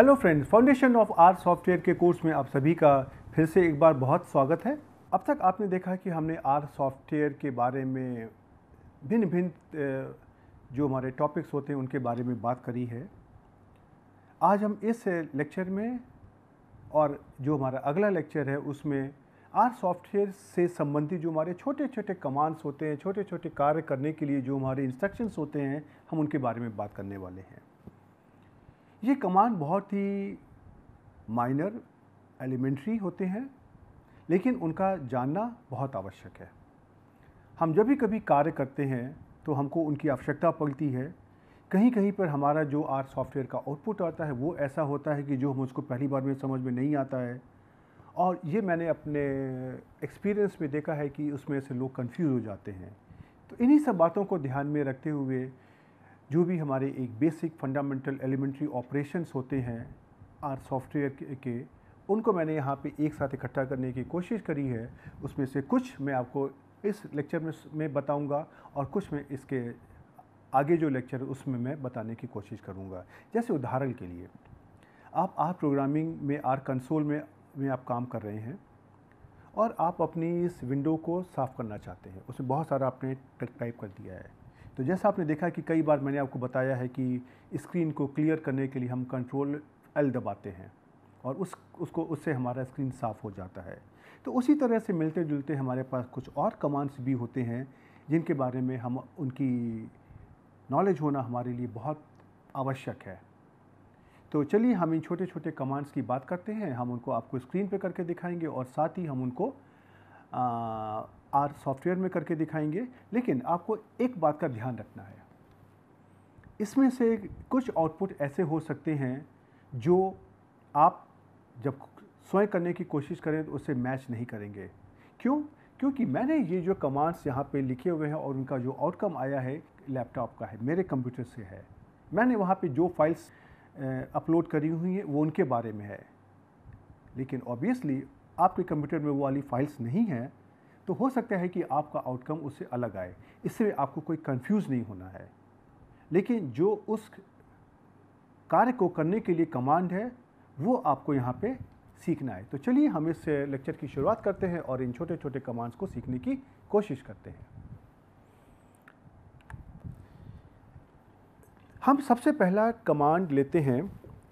Hello friends foundation of art software के course में आप सभी का फिर से एक बार बहुत स्वागत है अब तक आपने देखा कि हमने आर सॉफ्टवेयर के बारे में भिन्न भिन्न जो हमारे टॉपिक्स होते हैं उनके बारे में बात करी है आज हम इस लेक्चर में और जो हमारा अगला लेक्चर है उसमें आर सॉफ्टवेयर से संबंधित जो हमारे छोटे छोटे कमांड्स होते हैं छोटे छोटे कार्य करने के लिए जो हमारे इंस्ट्रक्शंस होते हैं हम उनके बारे में बात करने वाले हैं ये कमांड बहुत ही माइनर एलिमेंट्री होते हैं लेकिन उनका जानना बहुत आवश्यक है हम जब भी कभी कार्य करते हैं तो हमको उनकी आवश्यकता पड़ती है कहीं कहीं पर हमारा जो आर सॉफ्टवेयर का आउटपुट आता है वो ऐसा होता है कि जो हम उसको पहली बार में समझ में नहीं आता है और ये मैंने अपने एक्सपीरियंस में देखा है कि उसमें से लोग कंफ्यूज हो जाते हैं तो इन्हीं सब बातों को ध्यान में रखते हुए जो भी हमारे एक बेसिक फंडामेंटल एलिमेंट्री ऑपरेशंस होते हैं आर सॉफ्टवेयर के उनको मैंने यहाँ पे एक साथ इकट्ठा करने की कोशिश करी है उसमें से कुछ मैं आपको इस लेक्चर में में बताऊँगा और कुछ मैं इसके आगे जो लेक्चर उसमें मैं बताने की कोशिश करूँगा जैसे उदाहरण के लिए आप आर प्रोग्रामिंग में आर कंसोल में में आप काम कर रहे हैं और आप अपनी इस विंडो को साफ़ करना चाहते हैं उसमें बहुत सारा आपने टाइप कर दिया है तो जैसा आपने देखा कि कई बार मैंने आपको बताया है कि स्क्रीन को क्लियर करने के लिए हम कंट्रोल एल दबाते हैं और उस उसको उससे हमारा स्क्रीन साफ़ हो जाता है तो उसी तरह से मिलते जुलते हमारे पास कुछ और कमांड्स भी होते हैं जिनके बारे में हम उनकी नॉलेज होना हमारे लिए बहुत आवश्यक है तो चलिए हम इन छोटे छोटे कमांड्स की बात करते हैं हम उनको आपको स्क्रीन पे करके दिखाएंगे और साथ ही हम उनको आ, आर सॉफ्टवेयर में करके दिखाएंगे लेकिन आपको एक बात का ध्यान रखना है इसमें से कुछ आउटपुट ऐसे हो सकते हैं जो आप जब स्वयं करने की कोशिश करें तो उससे मैच नहीं करेंगे क्यों क्योंकि मैंने ये जो कमांड्स यहाँ पे लिखे हुए हैं और उनका जो आउटकम आया है लैपटॉप का है मेरे कंप्यूटर से है मैंने वहाँ पे जो फाइल्स अपलोड करी हुई हैं वो उनके बारे में है लेकिन ऑब्वियसली आपके कंप्यूटर में वो वाली फाइल्स नहीं हैं तो हो सकता है कि आपका आउटकम उससे अलग आए इससे आपको कोई कंफ्यूज नहीं होना है लेकिन जो उस कार्य को करने के लिए कमांड है वो आपको यहाँ पे सीखना है तो चलिए हम इस लेक्चर की शुरुआत करते हैं और इन छोटे छोटे कमांड्स को सीखने की कोशिश करते हैं हम सबसे पहला कमांड लेते हैं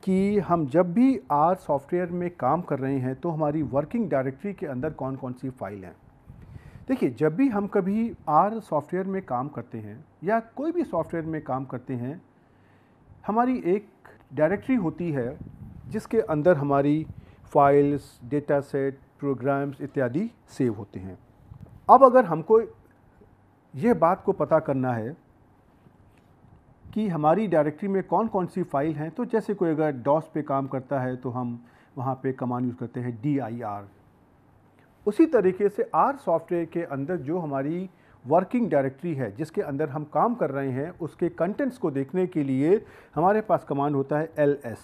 कि हम जब भी आर सॉफ्टवेयर में काम कर रहे हैं तो हमारी वर्किंग डायरेक्टरी के अंदर कौन कौन सी फाइल हैं देखिए जब भी हम कभी आर सॉफ्टवेयर में काम करते हैं या कोई भी सॉफ्टवेयर में काम करते हैं हमारी एक डायरेक्टरी होती है जिसके अंदर हमारी फाइल्स डेटा सेट प्रोग्राम्स इत्यादि सेव होते हैं अब अगर हमको यह बात को पता करना है कि हमारी डायरेक्टरी में कौन कौन सी फाइल हैं तो जैसे कोई अगर डॉस पे काम करता है तो हम वहाँ पे कमान यूज़ करते हैं डी आई आर उसी तरीके से आर सॉफ्टवेयर के अंदर जो हमारी वर्किंग डायरेक्टरी है जिसके अंदर हम काम कर रहे हैं उसके कंटेंट्स को देखने के लिए हमारे पास कमांड होता है एल एस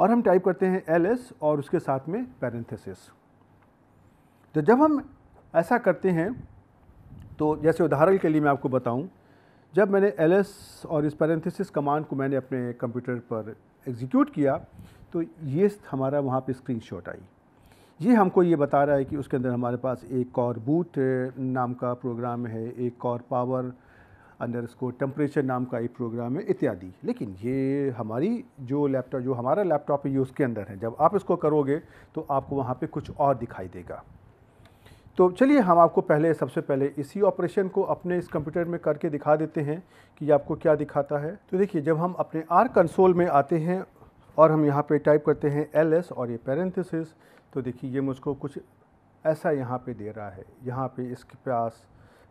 और हम टाइप करते हैं एल एस और उसके साथ में पैरेंथेसिस तो जब हम ऐसा करते हैं तो जैसे उदाहरण के लिए मैं आपको बताऊं जब मैंने एल एस और इस पैरेंथेसिस कमांड को मैंने अपने कंप्यूटर पर एग्जीक्यूट किया तो ये हमारा वहाँ पर स्क्रीन आई ये हमको ये बता रहा है कि उसके अंदर हमारे पास एक कॉर बूट नाम का प्रोग्राम है एक कॉर पावर अंडर इसको टेम्परेचर नाम का एक प्रोग्राम है इत्यादि लेकिन ये हमारी जो लैपटॉप जो हमारा लैपटॉप है ये उसके अंदर है जब आप इसको करोगे तो आपको वहाँ पे कुछ और दिखाई देगा तो चलिए हम आपको पहले सबसे पहले इसी ऑपरेशन को अपने इस कंप्यूटर में करके दिखा देते हैं कि आपको क्या दिखाता है तो देखिए जब हम अपने आर कंसोल में आते हैं और हम यहाँ पे टाइप करते हैं एल एस और ये पैरेंथिस तो देखिए ये मुझको कुछ ऐसा यहाँ पे दे रहा है यहाँ पे इसके पास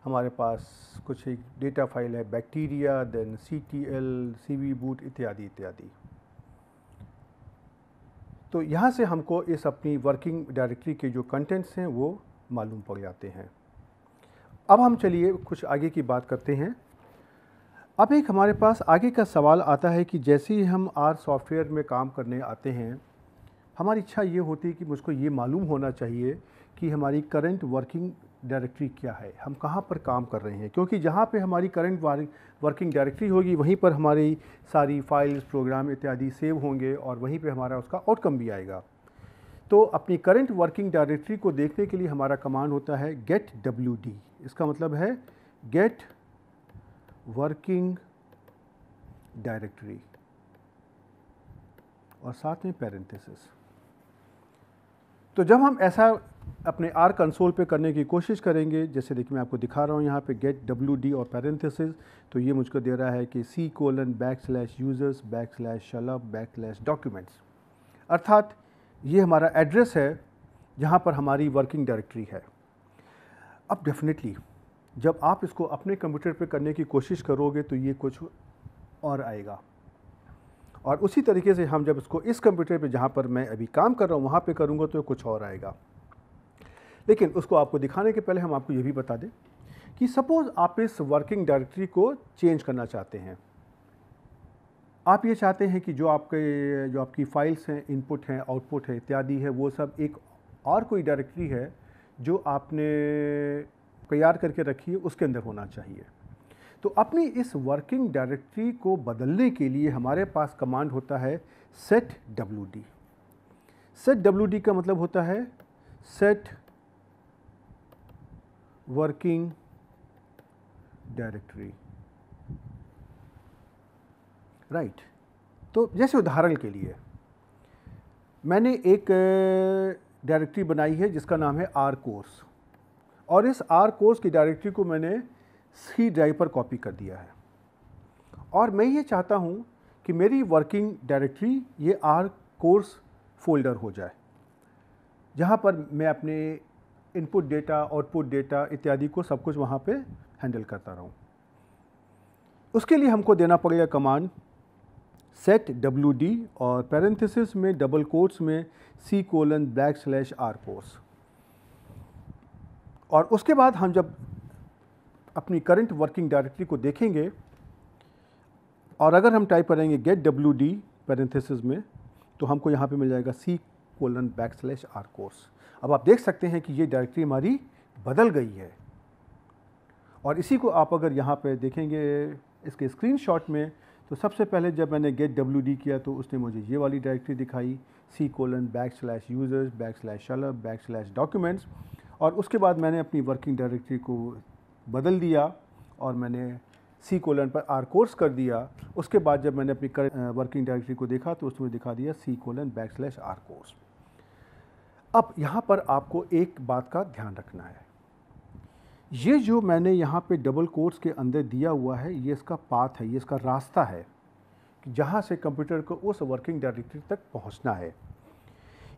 हमारे पास कुछ एक डेटा फाइल है bacteria then C T L C V boot इत्यादि इत्यादि तो यहाँ से हमको इस अपनी वर्किंग डायरेक्टरी के जो कंटेंट्स हैं वो मालूम पड़ जाते हैं अब हम चलिए कुछ आगे की बात करते हैं अब एक हमारे पास आगे का सवाल आता है कि जैसे ही हम आर सॉफ्टवेयर में काम करने आते हैं हमारी इच्छा ये होती है कि मुझको ये मालूम होना चाहिए कि हमारी करंट वर्किंग डायरेक्टरी क्या है हम कहाँ पर काम कर रहे हैं क्योंकि जहाँ पे हमारी करंट वर्किंग डायरेक्टरी होगी वहीं पर हमारी सारी फाइल्स प्रोग्राम इत्यादि सेव होंगे और वहीं पे हमारा उसका आउटकम भी आएगा तो अपनी करंट वर्किंग डायरेक्टरी को देखने के लिए हमारा कमांड होता है गेट डब्ल्यू डी इसका मतलब है गेट वर्किंग डायरेक्टरी और साथ में पैरेंथेसिस तो जब हम ऐसा अपने आर कंसोल पे करने की कोशिश करेंगे जैसे देखिए मैं आपको दिखा रहा हूँ यहाँ पे गेट डब्ल्यू डी और पैरेंथिस तो ये मुझको दे रहा है कि C colon back slash users back slash Shalabh back slash documents अर्थात ये हमारा एड्रेस है जहाँ पर हमारी वर्किंग डायरेक्टरी है अब डेफिनेटली जब आप इसको अपने कंप्यूटर पे करने की कोशिश करोगे तो ये कुछ और आएगा और उसी तरीके से हम जब इसको इस कंप्यूटर पे जहाँ पर मैं अभी काम कर रहा हूँ वहाँ पे करूँगा तो कुछ और आएगा लेकिन उसको आपको दिखाने के पहले हम आपको ये भी बता दें कि सपोज़ आप इस वर्किंग डायरेक्टरी को चेंज करना चाहते हैं आप ये चाहते हैं कि जो आपके जो आपकी फ़ाइल्स हैं इनपुट हैं आउटपुट है इत्यादि है वो सब एक और कोई डायरेक्टरी है जो आपने तैयार करके रखी है उसके अंदर होना चाहिए तो अपनी इस वर्किंग डायरेक्टरी को बदलने के लिए हमारे पास कमांड होता है set W D set W D का मतलब होता है सेट वर्किंग डायरेक्टरी राइट तो जैसे उदाहरण के लिए मैंने एक डायरेक्टरी बनाई है जिसका नाम है आर कोर्स और इस आर कोर्स की डायरेक्टरी को मैंने सी ड्राइव पर कॉपी कर दिया है और मैं ये चाहता हूँ कि मेरी वर्किंग डायरेक्टरी ये आर कोर्स फोल्डर हो जाए जहाँ पर मैं अपने इनपुट डेटा आउटपुट डेटा इत्यादि को सब कुछ वहाँ पे हैंडल करता रहूँ उसके लिए हमको देना पड़ेगा कमांड सेट डब्ल्यू डी और पैरेंथिस में डबल कोर्स में C colon back slash R course और उसके बाद हम जब अपनी करंट वर्किंग डायरेक्टरी को देखेंगे और अगर हम टाइप करेंगे गेट डब्ल्यू डी पैरेंथेसिस में तो हमको यहाँ पे मिल जाएगा C colon back slash R course अब आप देख सकते हैं कि ये डायरेक्टरी हमारी बदल गई है और इसी को आप अगर यहाँ पे देखेंगे इसके स्क्रीन में तो सबसे पहले जब मैंने गेट डब्ल्यू डी किया तो उसने मुझे ये वाली डायरेक्टरी दिखाई C colon back slash users back slash Shalabh back slash documents और उसके बाद मैंने अपनी वर्किंग डायरेक्टरी को बदल दिया और मैंने सी कोलन पर आर कोर्स कर दिया उसके बाद जब मैंने अपनी वर्किंग डायरेक्टरी को देखा तो उसमें दिखा दिया C colon back slash R course अब यहाँ पर आपको एक बात का ध्यान रखना है ये जो मैंने यहाँ पे डबल कोर्स के अंदर दिया हुआ है ये इसका पाथ है ये इसका रास्ता है कि जहाँ से कंप्यूटर को उस वर्किंग डायरेक्टरी तक पहुँचना है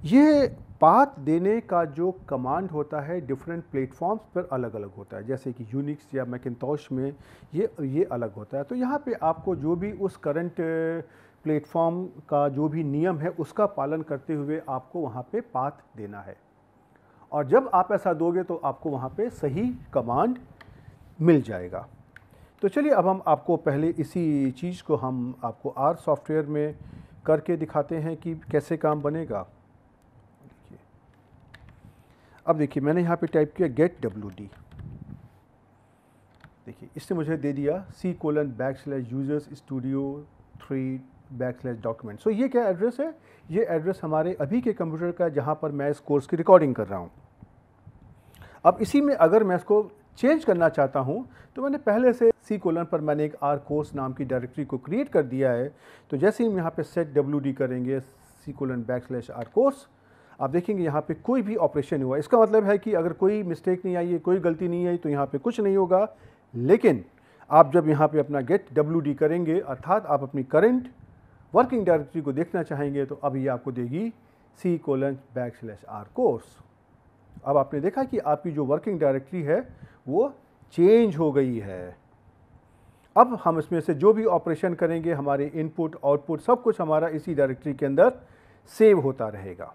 ये पाथ देने का जो कमांड होता है डिफरेंट प्लेटफॉर्म्स पर अलग अलग होता है जैसे कि यूनिक्स या मैकिनतोश में ये ये अलग होता है तो यहाँ पे आपको जो भी उस करंट प्लेटफॉर्म का जो भी नियम है उसका पालन करते हुए आपको वहाँ पे पाथ देना है और जब आप ऐसा दोगे तो आपको वहाँ पे सही कमांड मिल जाएगा तो चलिए अब हम आपको पहले इसी चीज़ को हम आपको आर सॉफ्टवेयर में करके दिखाते हैं कि कैसे काम बनेगा अब देखिए मैंने यहाँ पे टाइप किया गेट डब्ल्यू डी देखिए इसने मुझे दे दिया C colon back slash users studio three back slash document so ये क्या एड्रेस है ये एड्रेस हमारे अभी के कंप्यूटर का है जहाँ पर मैं इस कोर्स की रिकॉर्डिंग कर रहा हूँ अब इसी में अगर मैं इसको चेंज करना चाहता हूँ तो मैंने पहले से सी कोलन पर मैंने एक आर कोर्स नाम की डायरेक्टरी को क्रिएट कर दिया है तो जैसे ही हम यहाँ पे सेट डब्ल्यू डी करेंगे C colon back slash R course आप देखेंगे यहाँ पे कोई भी ऑपरेशन हुआ इसका मतलब है कि अगर कोई मिस्टेक नहीं आई है कोई गलती नहीं आई तो यहाँ पे कुछ नहीं होगा लेकिन आप जब यहाँ पे अपना गेट डब्ल्यू करेंगे अर्थात आप अपनी करंट वर्किंग डायरेक्टरी को देखना चाहेंगे तो अब ये आपको देगी C colon back slash R course अब आपने देखा कि आपकी जो वर्किंग डायरेक्टरी है वो चेंज हो गई है अब हम इसमें से जो भी ऑपरेशन करेंगे हमारे इनपुट आउटपुट सब कुछ हमारा इसी डायरेक्टरी के अंदर सेव होता रहेगा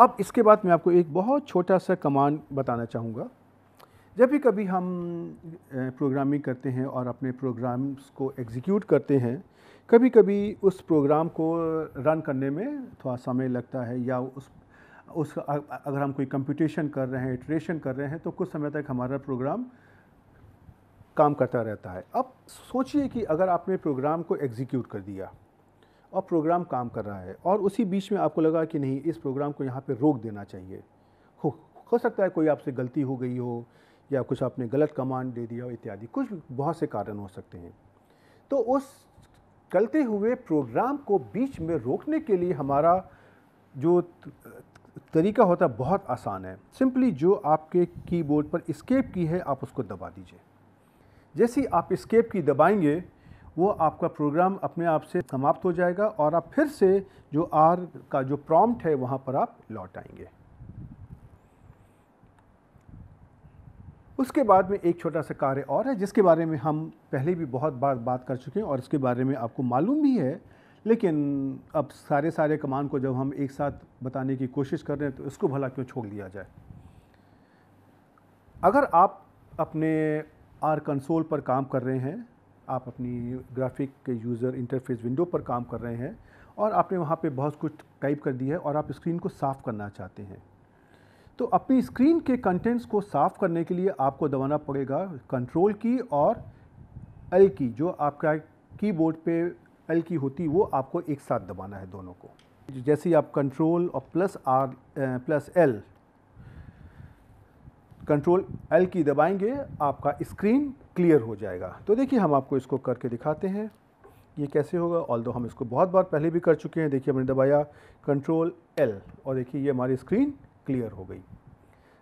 अब इसके बाद मैं आपको एक बहुत छोटा सा कमांड बताना चाहूँगा जब भी कभी हम प्रोग्रामिंग करते हैं और अपने प्रोग्राम्स को एग्जीक्यूट करते हैं कभी कभी उस प्रोग्राम को रन करने में थोड़ा समय लगता है या उस उस अगर हम कोई कंप्यूटेशन कर रहे हैं इटरेशन कर रहे हैं तो कुछ समय तक हमारा प्रोग्राम काम करता रहता है अब सोचिए कि अगर आपने प्रोग्राम को एग्जीक्यूट कर दिया और प्रोग्राम काम कर रहा है और उसी बीच में आपको लगा कि नहीं इस प्रोग्राम को यहाँ पर रोक देना चाहिए हो हो सकता है कोई आपसे गलती हो गई हो या कुछ आपने गलत कमांड दे दिया हो इत्यादि कुछ बहुत से कारण हो सकते हैं तो उस चलते हुए प्रोग्राम को बीच में रोकने के लिए हमारा जो तरीका होता है बहुत आसान है सिंपली जो आपके कीबोर्ड पर स्केप की है आप उसको दबा दीजिए जैसे ही आप स्केप की दबाएंगे वो आपका प्रोग्राम अपने आप से समाप्त हो जाएगा और आप फिर से जो आर का जो प्रॉम्प्ट है वहाँ पर आप लौट आएंगे उसके बाद में एक छोटा सा कार्य और है जिसके बारे में हम पहले भी बहुत बार बात कर चुके हैं और इसके बारे में आपको मालूम भी है लेकिन अब सारे सारे कमान को जब हम एक साथ बताने की कोशिश कर रहे हैं तो इसको भला क्यों छोड़ दिया जाए अगर आप अपने आर कंसोल पर काम कर रहे हैं आप अपनी ग्राफिक यूज़र इंटरफेस विंडो पर काम कर रहे हैं और आपने वहाँ पे बहुत कुछ टाइप कर दिया है और आप स्क्रीन को साफ़ करना चाहते हैं तो अपनी स्क्रीन के कंटेंट्स को साफ़ करने के लिए आपको दबाना पड़ेगा कंट्रोल की और एल की जो आपका कीबोर्ड पे एल की होती वो आपको एक साथ दबाना है दोनों को जैसे ही आप कंट्रोल और plus R plus L control L की दबाएंगे आपका स्क्रीन क्लियर हो जाएगा तो देखिए हम आपको इसको करके दिखाते हैं ये कैसे होगा ऑल हम इसको बहुत बार पहले भी कर चुके हैं देखिए हमने दबाया कंट्रोल एल और देखिए ये हमारी स्क्रीन क्लियर हो गई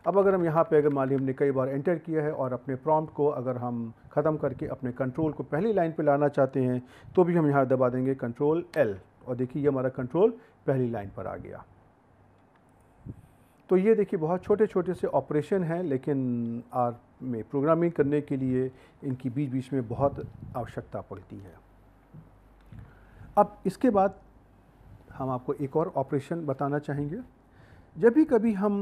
अब अगर हम यहाँ पे अगर मान ली हमने कई बार एंटर किया है और अपने प्रॉम्प्ट को अगर हम ख़त्म करके अपने कंट्रोल को पहली लाइन पे लाना चाहते हैं तो भी हम यहाँ दबा देंगे कंट्रोल एल और देखिए ये हमारा कंट्रोल पहली लाइन पर आ गया तो ये देखिए बहुत छोटे छोटे से ऑपरेशन हैं लेकिन आर में प्रोग्रामिंग करने के लिए इनकी बीच बीच में बहुत आवश्यकता पड़ती है अब इसके बाद हम आपको एक और ऑपरेशन बताना चाहेंगे जब भी कभी हम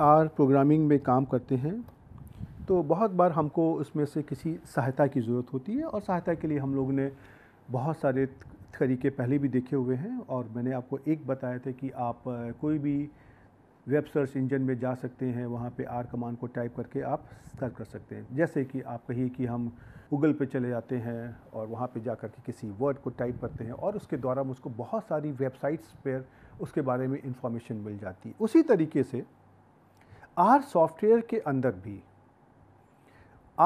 आर प्रोग्रामिंग में काम करते हैं तो बहुत बार हमको उसमें से किसी सहायता की ज़रूरत होती है और सहायता के लिए हम लोग ने बहुत सारे तरीके पहले भी देखे हुए हैं और मैंने आपको एक बताया था कि आप कोई भी वेब सर्च इंजन में जा सकते हैं वहाँ पे आर कमांड को टाइप करके आप सर्च कर सकते हैं जैसे कि आप कहिए कि हम गूगल पे चले जाते हैं और वहाँ पे जा कर के किसी वर्ड को टाइप करते हैं और उसके द्वारा मुझको बहुत सारी वेबसाइट्स पर उसके बारे में इंफॉर्मेशन मिल जाती है उसी तरीके से आर सॉफ्टवेयर के अंदर भी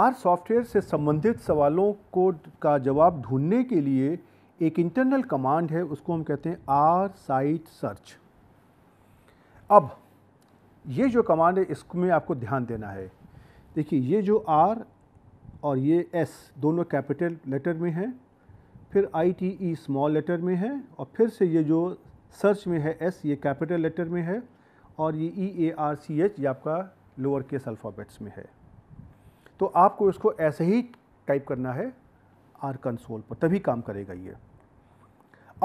आर सॉफ्टवेयर से संबंधित सवालों को का जवाब ढूंढने के लिए एक इंटरनल कमांड है उसको हम कहते हैं आर साइट सर्च अब ये जो कमांड है इसमें आपको ध्यान देना है देखिए ये जो आर और ये एस दोनों कैपिटल लेटर में हैं फिर I T E small letter में है और फिर से ये जो सर्च में है एस ये कैपिटल लेटर में है और ये ई ए आर सी एच ये आपका लोअर केस अल्फ़ाबेट्स में है तो आपको इसको ऐसे ही टाइप करना है आर कंसोल पर तभी काम करेगा ये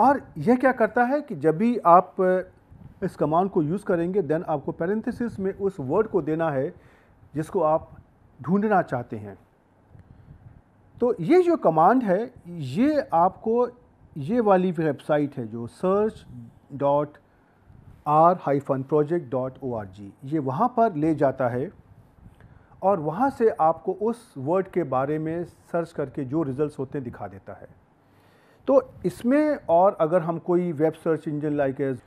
और यह क्या करता है कि जब भी आप इस कमांड को यूज़ करेंगे देन आपको पैरेंथेसिस में उस वर्ड को देना है जिसको आप ढूंढना चाहते हैं तो ये जो कमांड है ये आपको ये वाली वेबसाइट है जो search dot R hyphen project dot O R G ये वहाँ पर ले जाता है और वहाँ से आपको उस वर्ड के बारे में सर्च करके जो रिज़ल्ट होते हैं दिखा देता है तो इसमें और अगर हम कोई web search engine like as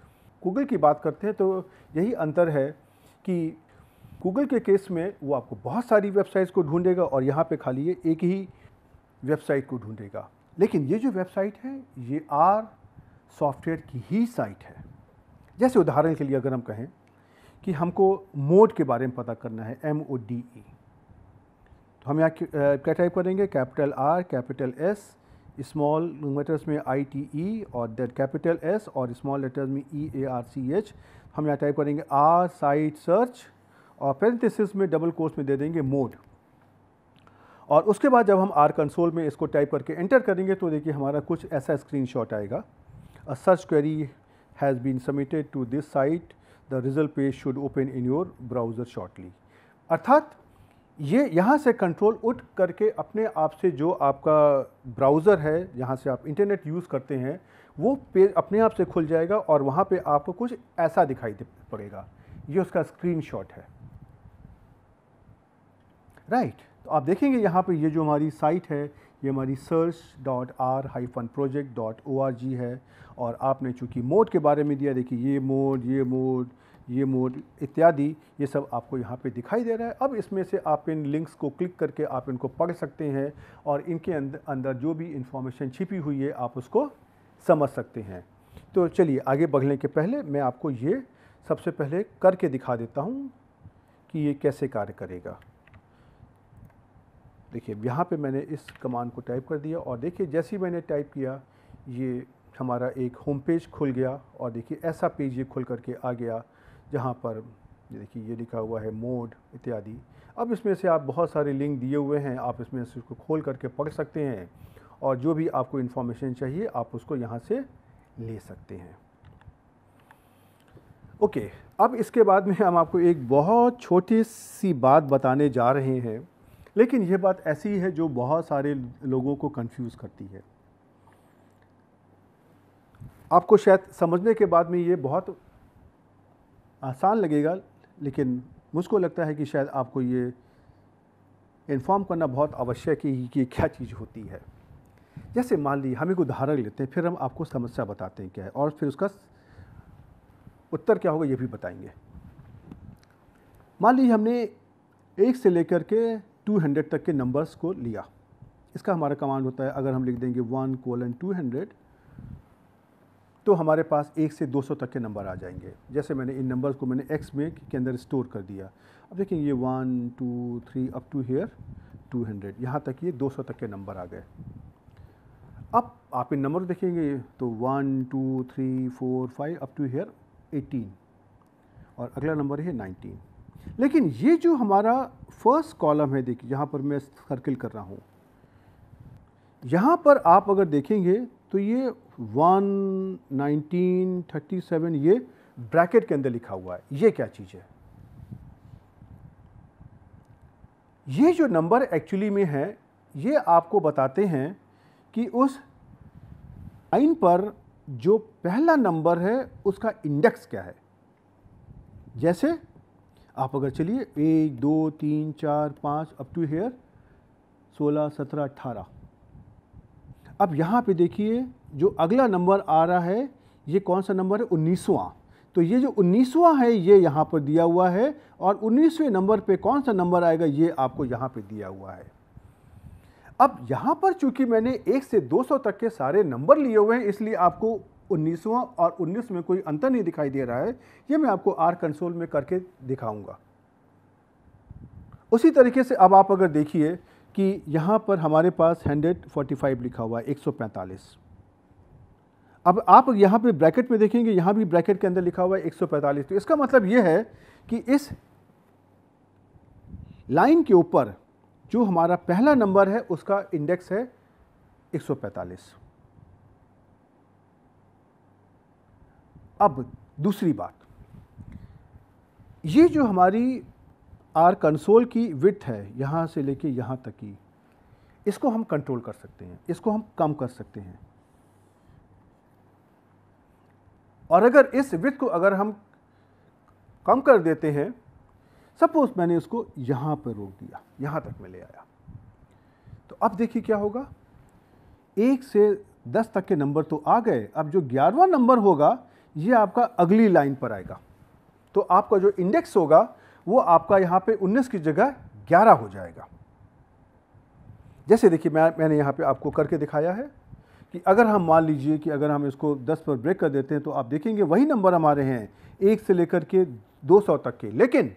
Google की बात करते हैं तो यही अंतर है कि गूगल के केस में वो आपको बहुत सारी वेबसाइट्स को ढूंढेगा और यहाँ पे खाली ये एक ही वेबसाइट को ढूंढेगा लेकिन ये जो वेबसाइट है ये आर सॉफ्टवेयर की ही साइट है जैसे उदाहरण के लिए अगर हम कहें कि हमको मोड के बारे में पता करना है एम ओ डी ई तो हम यहाँ क्या टाइप करेंगे capital R capital S small letters में आई टी ई और डेट कैपिटल एस और स्मॉल लेटर्स में E A R C H हम यहाँ टाइप करेंगे आर साइट सर्च और पेंथिस में डबल कोर्स में दे देंगे मोड और उसके बाद जब हम आर कंसोल में इसको टाइप करके एंटर करेंगे तो देखिए हमारा कुछ ऐसा स्क्रीनशॉट आएगा a search query has been submitted to this site the result page should open in your browser shortly अर्थात ये यहाँ से कंट्रोल उठ करके अपने आप से जो आपका ब्राउज़र है जहाँ से आप इंटरनेट यूज़ करते हैं वो पेज अपने आप से खुल जाएगा और वहाँ पे आपको कुछ ऐसा दिखाई पड़ेगा ये उसका स्क्रीनशॉट है राइट right. तो आप देखेंगे यहाँ पे ये जो हमारी साइट है ये हमारी search dot R hyphen project dot O R G है और आपने चूँकि मोड के बारे में दिया देखिए ये मोड ये मोड ये मोड इत्यादि ये सब आपको यहाँ पे दिखाई दे रहा है अब इसमें से आप इन लिंक्स को क्लिक करके आप इनको पढ़ सकते हैं और इनके अंदर अंदर जो भी इंफॉर्मेशन छिपी हुई है आप उसको समझ सकते हैं तो चलिए आगे बढ़ने के पहले मैं आपको ये सबसे पहले करके दिखा देता हूँ कि ये कैसे कार्य करेगा देखिए यहाँ पे मैंने इस कमांड को टाइप कर दिया और देखिए जैसे ही मैंने टाइप किया ये हमारा एक होम पेज खुल गया और देखिए ऐसा पेज ये खुल करके आ गया जहाँ पर देखिए ये लिखा हुआ है मोड इत्यादि अब इसमें से आप बहुत सारे लिंक दिए हुए हैं आप इसमें से उसको खोल करके पढ़ सकते हैं और जो भी आपको इन्फॉर्मेशन चाहिए आप उसको यहाँ से ले सकते हैं ओके okay, अब इसके बाद में हम आपको एक बहुत छोटी सी बात बताने जा रहे हैं लेकिन यह बात ऐसी है जो बहुत सारे लोगों को कंफ्यूज करती है आपको शायद समझने के बाद में ये बहुत आसान लगेगा लेकिन मुझको लगता है कि शायद आपको ये इन्फॉर्म करना बहुत आवश्यक है कि ये क्या चीज़ होती है जैसे मान ली हम एक उदाहरण लेते हैं फिर हम आपको समस्या बताते हैं क्या है और फिर उसका उत्तर क्या होगा ये भी बताएंगे मान लीजिए हमने एक से लेकर के 200 तक के नंबर्स को लिया इसका हमारा कमांड होता है अगर हम लिख देंगे वन कोलन टू हंड्रेड तो हमारे पास एक से 200 तक के नंबर आ जाएंगे जैसे मैंने इन नंबर्स को मैंने एक्स में के अंदर स्टोर कर दिया अब देखें ये one two three up to here 200 यहाँ तक ये 200 तक के नंबर आ गए अब आप इन नंबर देखेंगे तो one two three four five up to here 18 और अगला नंबर है 19 लेकिन ये जो हमारा फर्स्ट कॉलम है देखिए यहाँ पर मैं सर्किल कर रहा हूँ यहाँ पर आप अगर देखेंगे तो ये वन नाइनटीन थर्टी सेवन ये ब्रैकेट के अंदर लिखा हुआ है ये क्या चीज़ है ये जो नंबर एक्चुअली में है ये आपको बताते हैं कि उस लाइन पर जो पहला नंबर है उसका इंडेक्स क्या है जैसे आप अगर चलिए एक दो तीन चार पाँच अप टू हेयर सोलह सत्रह अट्ठारह अब यहाँ पे देखिए जो अगला नंबर आ रहा है ये कौन सा नंबर है उन्नीसवाँ तो ये जो उन्नीसवाँ है ये यहाँ पर दिया हुआ है और उन्नीसवें नंबर पे कौन सा नंबर आएगा ये आपको यहाँ पे दिया हुआ है अब यहाँ पर चूंकि मैंने एक से दो सौ तक के सारे नंबर लिए हुए हैं इसलिए आपको उन्नीसवाँ और उन्नीस में कोई अंतर नहीं दिखाई दे रहा है ये मैं आपको आर कंसोल में करके दिखाऊंगा उसी तरीके से अब आप अगर देखिए कि यहाँ पर हमारे पास 145 लिखा हुआ है 145 अब आप यहाँ पे ब्रैकेट में देखेंगे यहाँ भी ब्रैकेट के अंदर लिखा हुआ है 145 तो इसका मतलब ये है कि इस लाइन के ऊपर जो हमारा पहला नंबर है उसका इंडेक्स है 145 अब दूसरी बात ये जो हमारी आर कंसोल की विथ है यहाँ से लेके यहाँ तक की इसको हम कंट्रोल कर सकते हैं इसको हम कम कर सकते हैं और अगर इस विथ को अगर हम कम कर देते हैं सपोज मैंने इसको यहाँ पर रोक दिया यहाँ तक मैं ले आया तो अब देखिए क्या होगा एक से दस तक के नंबर तो आ गए अब जो ग्यारहवा नंबर होगा ये आपका अगली लाइन पर आएगा तो आपका जो इंडेक्स होगा वो आपका यहाँ पे 19 की जगह 11 हो जाएगा जैसे देखिए मैं मैंने यहाँ पे आपको करके दिखाया है कि अगर हम मान लीजिए कि अगर हम इसको 10 पर ब्रेक कर देते हैं तो आप देखेंगे वही नंबर हमारे हैं एक से लेकर के 200 तक के लेकिन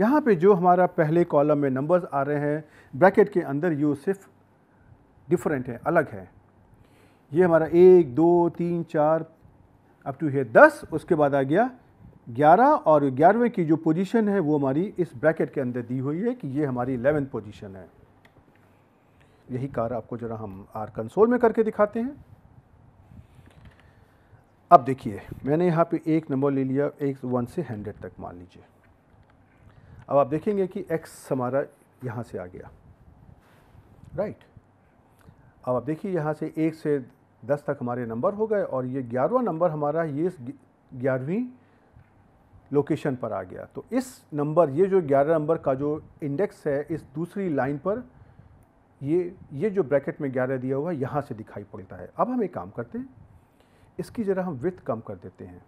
यहाँ पे जो हमारा पहले कॉलम में नंबर्स आ रहे हैं ब्रैकेट के अंदर यू सिर्फ डिफरेंट है अलग है ये हमारा एक दो तीन चार अप टू है दस उसके बाद आ गया 11 और ग्यारहवें की जो पोजीशन है वो हमारी इस ब्रैकेट के अंदर दी हुई है कि ये हमारी इलेवेंथ पोजीशन है यही कार आपको जरा हम आर कंसोल में करके दिखाते हैं अब देखिए मैंने यहाँ पे एक नंबर ले लिया एक वन से हंड्रेड तक मान लीजिए अब आप देखेंगे कि एक्स हमारा यहाँ से आ गया राइट अब आप देखिए यहाँ से एक से दस तक हमारे नंबर हो गए और ये ग्यारहवा नंबर हमारा ये ग्यारहवीं लोकेशन पर आ गया तो इस नंबर ये जो 11 नंबर का जो इंडेक्स है इस दूसरी लाइन पर ये ये जो ब्रैकेट में 11 दिया हुआ है यहाँ से दिखाई पड़ता है अब हम एक काम करते हैं इसकी ज़रा हम विथ कम कर देते हैं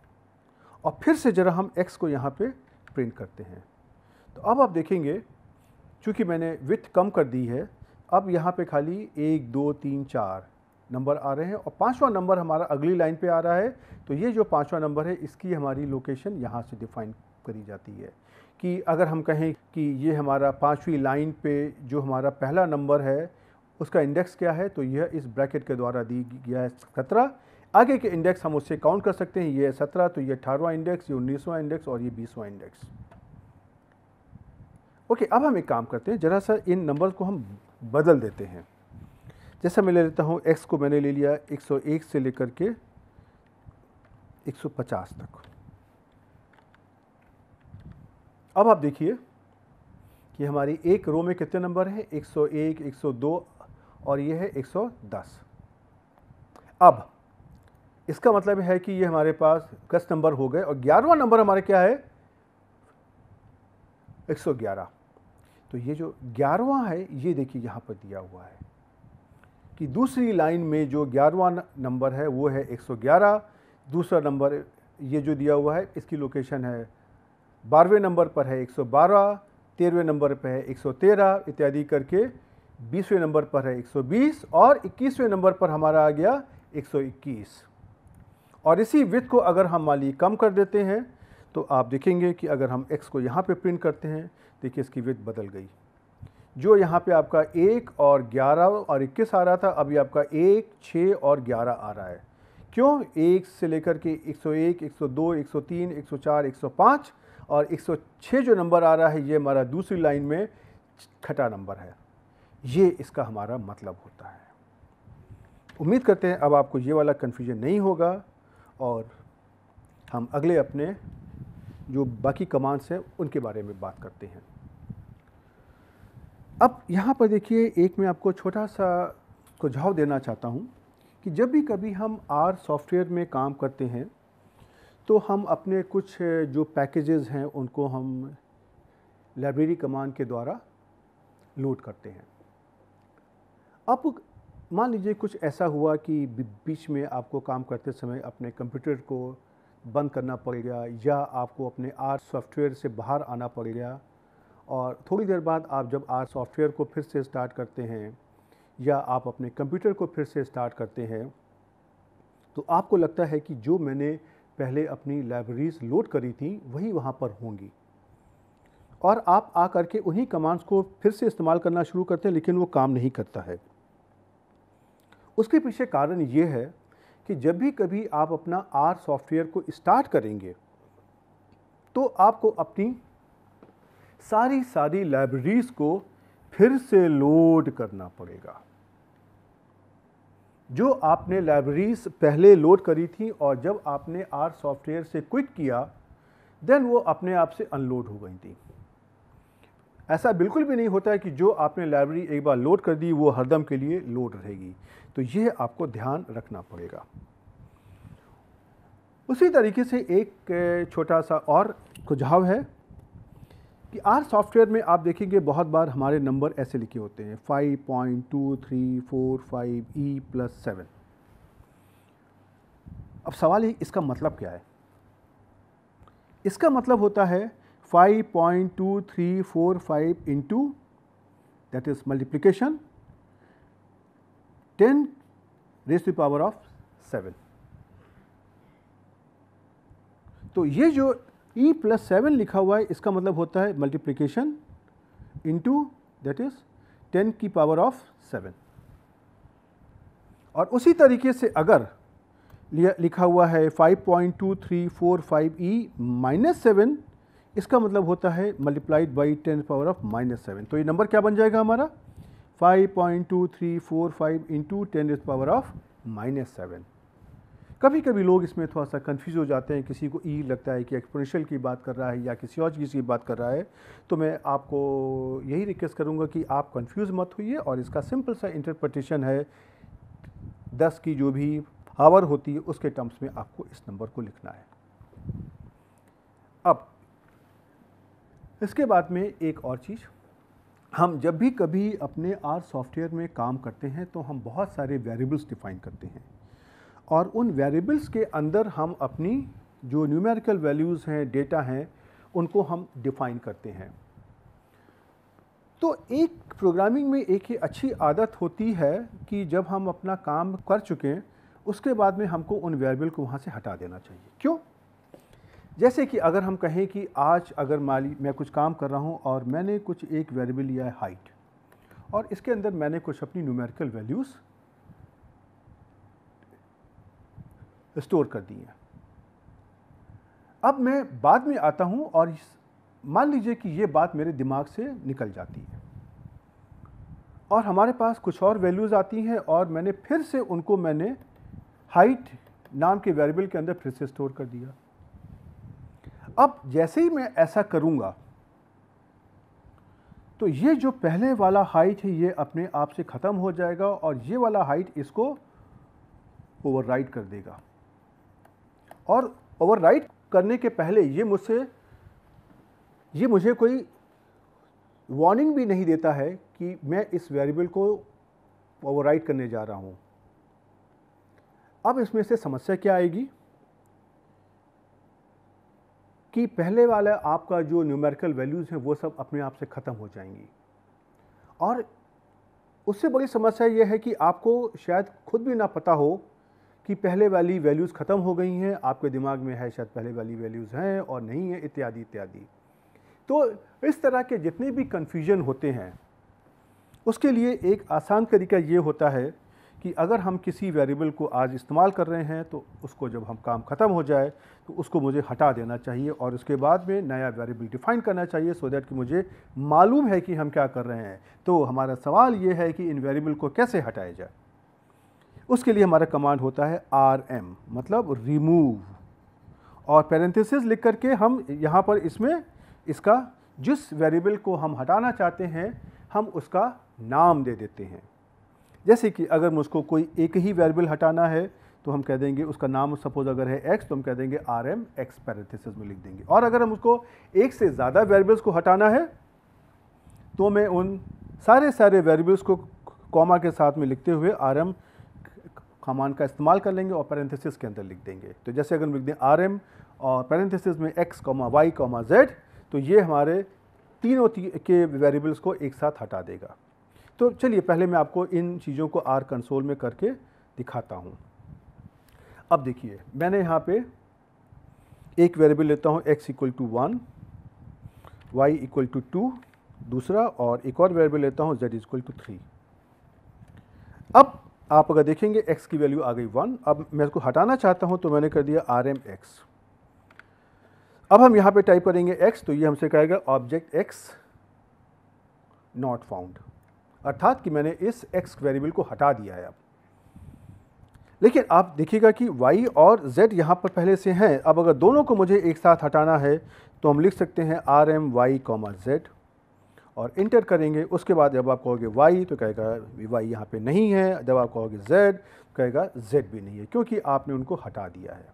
और फिर से ज़रा हम एक्स को यहाँ पे प्रिंट करते हैं तो अब आप देखेंगे चूँकि मैंने विथ कम कर दी है अब यहाँ पे खाली एक दो तीन चार नंबर आ रहे हैं और पांचवा नंबर हमारा अगली लाइन पे आ रहा है तो ये जो पांचवा नंबर है इसकी हमारी लोकेशन यहाँ से डिफाइन करी जाती है कि अगर हम कहें कि ये हमारा पाँचवीं लाइन पे जो हमारा पहला नंबर है उसका इंडेक्स क्या है तो यह इस ब्रैकेट के द्वारा दी गया है सत्रह आगे के इंडेक्स हम उससे काउंट कर सकते हैं ये सत्रह तो ये अठारहवा इंडेक्स ये उन्नीसवा इंडेक्स और ये बीसवा इंडेक्स ओके अब हम एक काम करते हैं ज़रा सा इन नंबर को हम बदल देते हैं जैसा मैं ले लेता हूँ एक्स को मैंने ले लिया 101 से लेकर के 150 तक अब आप देखिए कि हमारी एक रो में कितने नंबर हैं 101, 102 और ये है 110। अब इसका मतलब है कि ये हमारे पास दस नंबर हो गए और ग्यारहवा नंबर हमारा क्या है 111। तो ये जो ग्यारहवा है ये देखिए यहाँ पर दिया हुआ है कि दूसरी लाइन में जो ग्यारहवा नंबर है वो है 111 दूसरा नंबर ये जो दिया हुआ है इसकी लोकेशन है बारहवें नंबर पर है 112 तेरहवें नंबर पर है 113 इत्यादि करके बीसवें नंबर पर है 120 और इक्कीसवें नंबर पर हमारा आ गया 121 और इसी विथ को अगर हम माली कम कर देते हैं तो आप देखेंगे कि अगर हम x को यहाँ पे प्रिंट करते हैं देखिए इसकी विथ बदल गई जो यहाँ पे आपका एक और ग्यारह और इक्कीस आ रहा था अभी आपका एक छः और ग्यारह आ रहा है क्यों एक से लेकर के 101, 102, 103, 104, 105 और 106 जो नंबर आ रहा है ये हमारा दूसरी लाइन में छठा नंबर है ये इसका हमारा मतलब होता है उम्मीद करते हैं अब आपको ये वाला कन्फ्यूजन नहीं होगा और हम अगले अपने जो बाकी कमांड्स हैं उनके बारे में बात करते हैं अब यहाँ पर देखिए एक मैं आपको छोटा सा सुझाव देना चाहता हूँ कि जब भी कभी हम आर सॉफ्टवेयर में काम करते हैं तो हम अपने कुछ जो पैकेजेस हैं उनको हम लाइब्रेरी कमांड के द्वारा लोड करते हैं अब मान लीजिए कुछ ऐसा हुआ कि बीच में आपको काम करते समय अपने कंप्यूटर को बंद करना पड़ गया या आपको अपने आर सॉफ्टवेयर से बाहर आना पड़ गया और थोड़ी देर बाद आप जब आर सॉफ्टवेयर को फिर से स्टार्ट करते हैं या आप अपने कंप्यूटर को फिर से स्टार्ट करते हैं तो आपको लगता है कि जो मैंने पहले अपनी लाइब्रेरीज लोड करी थी वही वहाँ पर होंगी और आप आ करके उन्हीं कमांड्स को फिर से इस्तेमाल करना शुरू करते हैं लेकिन वो काम नहीं करता है उसके पीछे कारण ये है कि जब भी कभी आप अपना आर सॉफ्टवेयर को स्टार्ट करेंगे तो आपको अपनी सारी सारी लाइब्रेरीज को फिर से लोड करना पड़ेगा जो आपने लाइब्रेरीज पहले लोड करी थी और जब आपने आर सॉफ्टवेयर से क्विट किया देन वो अपने आप से अनलोड हो गई थी ऐसा बिल्कुल भी नहीं होता है कि जो आपने लाइब्रेरी एक बार लोड कर दी वो हरदम के लिए लोड रहेगी तो ये आपको ध्यान रखना पड़ेगा उसी तरीके से एक छोटा सा और सुझाव है कि आर सॉफ्टवेयर में आप देखेंगे बहुत बार हमारे नंबर ऐसे लिखे होते हैं five point two three four five E plus seven अब सवाल ये इसका मतलब क्या है इसका मतलब होता है five point two three four five into that is multiplication ten raise to power of seven तो ये जो ई प्लस सेवन लिखा हुआ है इसका मतलब होता है multiplication into that is ten की पावर ऑफ सेवन और उसी तरीके से अगर लिखा हुआ है five point two three four five E minus seven इसका मतलब होता है multiplied by ten power of minus seven तो ये नंबर क्या बन जाएगा हमारा five point two three four five into ten power of minus seven कभी कभी लोग इसमें थोड़ा सा कन्फ्यूज़ हो जाते हैं किसी को ई e लगता है कि एक्सपोनेंशियल की बात कर रहा है या किसी और चीज़ की बात कर रहा है तो मैं आपको यही रिक्वेस्ट करूँगा कि आप कन्फ्यूज़ मत होइए और इसका सिंपल सा इंटरप्रटेशन है दस की जो भी आवर होती है उसके टर्म्स में आपको इस नंबर को लिखना है अब इसके बाद में एक और चीज़ हम जब भी कभी अपने आर सॉफ्टवेयर में काम करते हैं तो हम बहुत सारे वेरिएबल्स डिफाइन करते हैं और उन वेरिएबल्स के अंदर हम अपनी जो न्यूमेरिकल वैल्यूज़ हैं डेटा हैं उनको हम डिफ़ाइन करते हैं तो एक प्रोग्रामिंग में एक ही अच्छी आदत होती है कि जब हम अपना काम कर चुके उसके बाद में हमको उन वेरिएबल को वहाँ से हटा देना चाहिए क्यों जैसे कि अगर हम कहें कि आज अगर माली मैं कुछ काम कर रहा हूँ और मैंने कुछ एक वेरिएबल लिया है हाइट और इसके अंदर मैंने कुछ अपनी न्यूमेरिकल वैल्यूज़ स्टोर कर दी हैं अब मैं बाद में आता हूँ और मान लीजिए कि ये बात मेरे दिमाग से निकल जाती है और हमारे पास कुछ और वैल्यूज़ आती हैं और मैंने फिर से उनको मैंने हाइट नाम के वेरिएबल के अंदर फिर से स्टोर कर दिया अब जैसे ही मैं ऐसा करूँगा तो ये जो पहले वाला हाइट है ये अपने आप से ख़त्म हो जाएगा और ये वाला हाइट इसको ओवरराइड कर देगा और ओवरराइट करने के पहले ये मुझसे ये मुझे कोई वार्निंग भी नहीं देता है कि मैं इस वेरिएबल को ओवरराइट करने जा रहा हूँ अब इसमें से समस्या क्या आएगी कि पहले वाला आपका जो न्यूमेरिकल वैल्यूज़ हैं वो सब अपने आप से ख़त्म हो जाएंगी और उससे बड़ी समस्या ये है कि आपको शायद खुद भी ना पता हो कि पहले वाली वैल्यूज़ ख़त्म हो गई हैं आपके दिमाग में है शायद पहले वाली वैल्यूज़ हैं और नहीं है इत्यादि इत्यादि तो इस तरह के जितने भी कन्फ्यूजन होते हैं उसके लिए एक आसान तरीका ये होता है कि अगर हम किसी वेरिएबल को आज इस्तेमाल कर रहे हैं तो उसको जब हम काम ख़त्म हो जाए तो उसको मुझे हटा देना चाहिए और उसके बाद में नया वेरिएबल डिफ़ाइन करना चाहिए सो दैट कि मुझे मालूम है कि हम क्या कर रहे हैं तो हमारा सवाल ये है कि इन वेरिएबल को कैसे हटाया जाए उसके लिए हमारा कमांड होता है आर एम मतलब रिमूव और पैरेंथेसिस लिख करके हम यहाँ पर इसमें इसका जिस वेरिएबल को हम हटाना चाहते हैं हम उसका नाम दे देते हैं जैसे कि अगर मुझको कोई एक ही वेरिएबल हटाना है तो हम कह देंगे उसका नाम सपोज अगर है एक्स तो हम कह देंगे आर एम एक्स पैरेंथेसिस में लिख देंगे और अगर हम उसको एक से ज़्यादा वेरिएबल्स को हटाना है तो मैं उन सारे सारे वेरिएबल्स को कॉमा के साथ में लिखते हुए आर एम कमान का इस्तेमाल कर लेंगे और पैरेंथेसिस के अंदर लिख देंगे तो जैसे अगर हम लिख दें आर एम और पैरेंथेसिस में X comma Y comma Z तो ये हमारे तीनों ती, के वेरिएबल्स को एक साथ हटा देगा तो चलिए पहले मैं आपको इन चीज़ों को आर कंसोल में करके दिखाता हूँ अब देखिए मैंने यहाँ पे एक वेरिएबल लेता हूँ X equal to one Y equal to two दूसरा और एक और वेरिएबल लेता हूँ जेड इक्वल टू थ्री अब आप अगर देखेंगे x की वैल्यू आ गई वन अब मैं इसको हटाना चाहता हूँ तो मैंने कर दिया आर एम एक्स अब हम यहाँ पे टाइप करेंगे x तो ये हमसे कहेगा ऑब्जेक्ट x नॉट फाउंड अर्थात कि मैंने इस x वेरिएबल को हटा दिया है अब लेकिन आप देखिएगा कि y और z यहाँ पर पहले से हैं अब अगर दोनों को मुझे एक साथ हटाना है तो हम लिख सकते हैं R M Y comma Z और इंटर करेंगे उसके बाद जब आप कहोगे वाई तो कहेगा वाई यहाँ पे नहीं है जब आप कहोगे जेड तो कहेगा जेड भी नहीं है क्योंकि आपने उनको हटा दिया है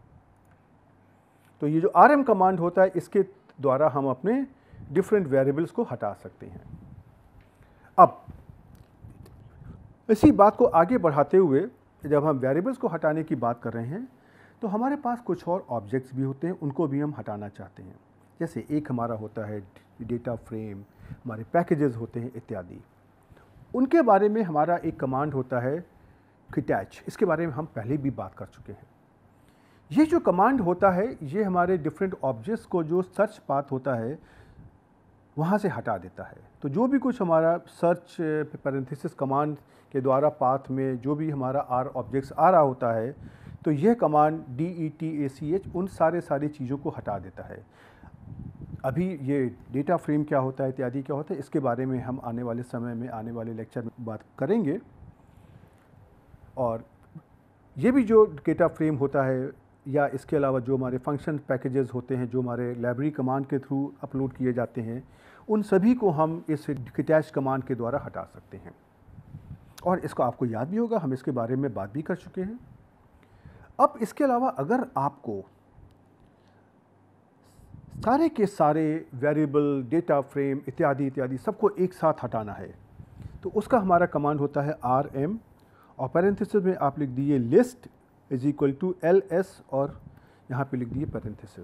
तो ये जो आर एम कमांड होता है इसके द्वारा हम अपने डिफरेंट वेरिएबल्स को हटा सकते हैं अब इसी बात को आगे बढ़ाते हुए जब हम वेरिएबल्स को हटाने की बात कर रहे हैं तो हमारे पास कुछ और ऑब्जेक्ट्स भी होते हैं उनको भी हम हटाना चाहते हैं जैसे एक हमारा होता है डेटा फ्रेम हमारे पैकेजेस होते हैं इत्यादि उनके बारे में हमारा एक कमांड होता है किटैच इसके बारे में हम पहले भी बात कर चुके हैं ये जो कमांड होता है ये हमारे डिफरेंट ऑब्जेक्ट्स को जो सर्च पाथ होता है वहाँ से हटा देता है तो जो भी कुछ हमारा सर्च पैरेंथिस कमांड के द्वारा पाथ में जो भी हमारा आर ऑब्जेक्ट्स आ रहा होता है तो यह command D E T A C H उन सारे सारी चीज़ों को हटा देता है अभी ये डेटा फ्रेम क्या होता है इत्यादि क्या होता है इसके बारे में हम आने वाले समय में आने वाले लेक्चर में बात करेंगे और ये भी जो डेटा फ्रेम होता है या इसके अलावा जो हमारे फंक्शन पैकेजेस होते हैं जो हमारे लाइब्रेरी कमांड के थ्रू अपलोड किए जाते हैं उन सभी को हम इस डिटैच कमांड के द्वारा हटा सकते हैं और इसको आपको याद भी होगा हम इसके बारे में बात भी कर चुके हैं अब इसके अलावा अगर आपको सारे के सारे वेरिएबल डेटा फ्रेम इत्यादि इत्यादि सबको एक साथ हटाना है तो उसका हमारा कमांड होता है आर एम और पैरेंथिस में आप लिख दिए list is equal to L S और यहाँ पे लिख दिए पैरेंथिस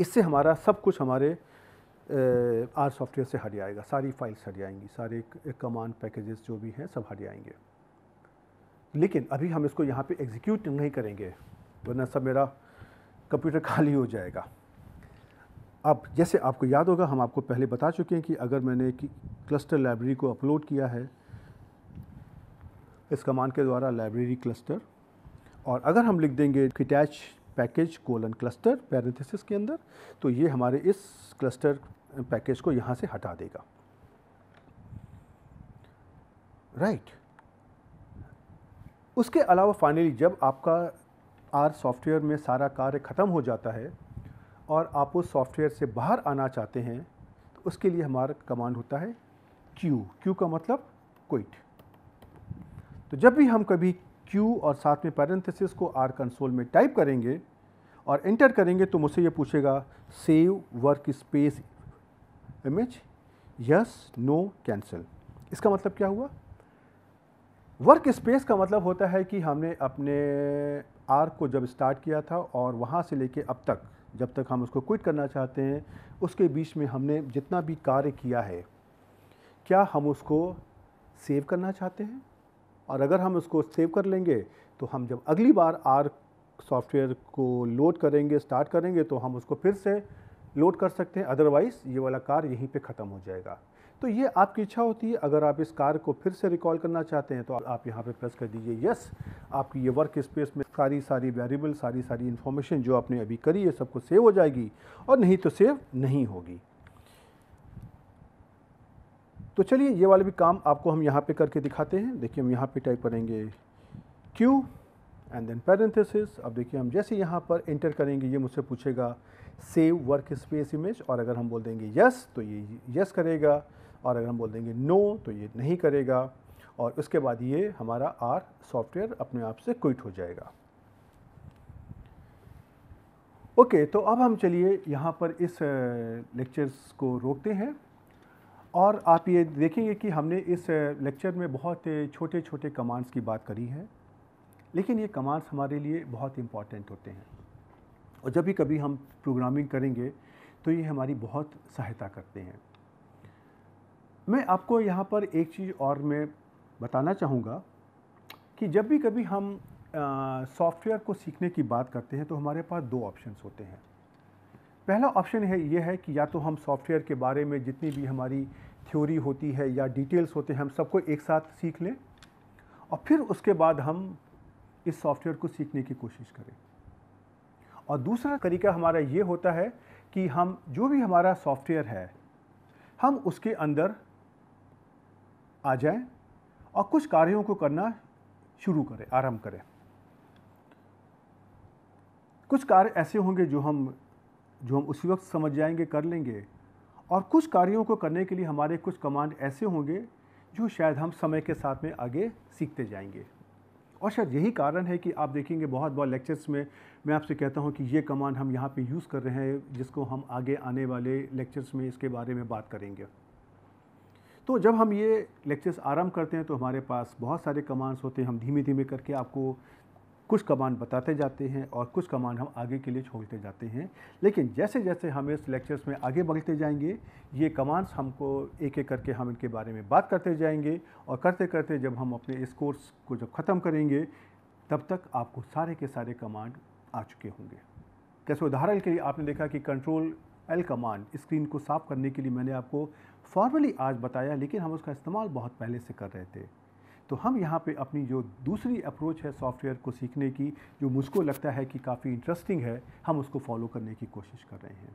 इससे हमारा सब कुछ हमारे आर सॉफ्टवेयर से हट जाएगा सारी फाइल्स हट जाएंगी सारे कमांड पैकेजेस जो भी हैं सब हट जाएंगे लेकिन अभी हम इसको यहाँ पे एग्जीक्यूट नहीं करेंगे वरना सब मेरा कंप्यूटर खाली हो जाएगा अब जैसे आपको याद होगा हम आपको पहले बता चुके हैं कि अगर मैंने क्लस्टर लाइब्रेरी को अपलोड किया है इस कमांड के द्वारा लाइब्रेरी क्लस्टर और अगर हम लिख देंगे detach package colon cluster parenthesis के अंदर तो ये हमारे इस क्लस्टर पैकेज को यहाँ से हटा देगा राइट right. उसके अलावा फाइनली जब आपका आर सॉफ्टवेयर में सारा कार्य ख़त्म हो जाता है और आप उस सॉफ्टवेयर से बाहर आना चाहते हैं तो उसके लिए हमारा कमांड होता है क्यू क्यू का मतलब क्विट तो जब भी हम कभी क्यू और साथ में पैरेंथेसिस को आर कंसोल में टाइप करेंगे और एंटर करेंगे तो मुझसे ये पूछेगा save workspace image yes no cancel इसका मतलब क्या हुआ वर्क स्पेस का मतलब होता है कि हमने अपने आर्क को जब स्टार्ट किया था और वहाँ से लेके अब तक जब तक हम उसको क्विट करना चाहते हैं उसके बीच में हमने जितना भी कार्य किया है क्या हम उसको सेव करना चाहते हैं और अगर हम उसको सेव कर लेंगे तो हम जब अगली बार आर सॉफ्टवेयर को लोड करेंगे स्टार्ट करेंगे तो हम उसको फिर से लोड कर सकते हैं अदरवाइज़ ये वाला कार्य यहीं पे ख़त्म हो जाएगा तो ये आपकी इच्छा होती है अगर आप इस कार को फिर से रिकॉल करना चाहते हैं तो आप यहाँ पे प्रेस कर दीजिए यस आपकी ये वर्क स्पेस में सारी सारी वेरिएबल सारी सारी इन्फॉर्मेशन जो आपने अभी करी है सबको सेव हो जाएगी और नहीं तो सेव नहीं होगी तो चलिए ये वाला भी काम आपको हम यहाँ पे करके दिखाते हैं देखिए हम यहाँ पे टाइप करेंगे क्यू एंड देन पैरेंथेसिस अब देखिए हम जैसे यहाँ पर एंटर करेंगे ये मुझसे पूछेगा सेव वर्क स्पेस इमेज और अगर हम बोल देंगे यस तो ये यस करेगा और अगर हम बोल देंगे नो तो ये नहीं करेगा और उसके बाद ये हमारा आर सॉफ्टवेयर अपने आप से क्विट हो जाएगा ओके okay, तो अब हम चलिए यहाँ पर इस लेक्चर्स को रोकते हैं और आप ये देखेंगे कि हमने इस लेक्चर में बहुत छोटे छोटे कमांड्स की बात करी है लेकिन ये कमांड्स हमारे लिए बहुत इम्पॉर्टेंट होते हैं और जब भी कभी हम प्रोग्रामिंग करेंगे तो ये हमारी बहुत सहायता करते हैं मैं आपको यहाँ पर एक चीज़ और मैं बताना चाहूँगा कि जब भी कभी हम सॉफ्टवेयर को सीखने की बात करते हैं तो हमारे पास दो ऑप्शंस होते हैं पहला ऑप्शन है ये है कि या तो हम सॉफ्टवेयर के बारे में जितनी भी हमारी थ्योरी होती है या डिटेल्स होते हैं हम सबको एक साथ सीख लें और फिर उसके बाद हम इस सॉफ्टवेयर को सीखने की कोशिश करें और दूसरा तरीका हमारा ये होता है कि हम जो भी हमारा सॉफ्टवेयर है हम उसके अंदर आ जाए और कुछ कार्यों को करना शुरू करें आरंभ करें कुछ कार्य ऐसे होंगे जो हम जो हम उसी वक्त समझ जाएंगे कर लेंगे और कुछ कार्यों को करने के लिए हमारे कुछ कमांड ऐसे होंगे जो शायद हम समय के साथ में आगे सीखते जाएंगे और शायद यही कारण है कि आप देखेंगे बहुत बहुत लेक्चर्स में मैं आपसे कहता हूँ कि ये कमांड हम यहाँ पे यूज़ कर रहे हैं जिसको हम आगे आने वाले लेक्चर्स में इसके बारे में बात करेंगे तो जब हम ये लेक्चर्स आरंभ करते हैं तो हमारे पास बहुत सारे कमांड्स होते हैं हम धीमे धीमे करके आपको कुछ कमांड बताते जाते हैं और कुछ कमांड हम आगे के लिए छोड़ते जाते हैं लेकिन जैसे जैसे हम इस लेक्चर्स में आगे बढ़ते जाएंगे ये कमांड्स हमको एक एक करके हम इनके बारे में बात करते जाएंगे और करते करते जब हम अपने इस कोर्स को जब ख़त्म करेंगे तब तक आपको सारे के सारे कमांड आ चुके होंगे जैसे उदाहरण के लिए आपने देखा कि कंट्रोल एल कमांड स्क्रीन को साफ़ करने के लिए मैंने आपको फॉर्मली आज बताया लेकिन हम उसका इस्तेमाल बहुत पहले से कर रहे थे तो हम यहाँ पे अपनी जो दूसरी अप्रोच है सॉफ्टवेयर को सीखने की जो मुझको लगता है कि काफ़ी इंटरेस्टिंग है हम उसको फॉलो करने की कोशिश कर रहे हैं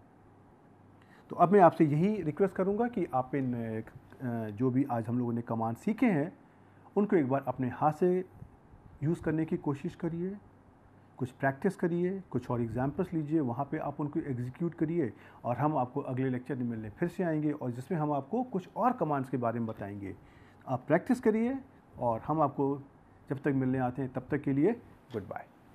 तो अब मैं आपसे यही रिक्वेस्ट करूँगा कि आप इन जो भी आज हम लोगों ने कमांड सीखे हैं उनको एक बार अपने हाथ से यूज़ करने की कोशिश करिए कुछ प्रैक्टिस करिए कुछ और एग्जाम्पल्स लीजिए वहाँ पे आप उनको एग्जीक्यूट करिए और हम आपको अगले लेक्चर में मिलने फिर से आएंगे और जिसमें हम आपको कुछ और कमांड्स के बारे में बताएंगे आप प्रैक्टिस करिए और हम आपको जब तक मिलने आते हैं तब तक के लिए गुड बाय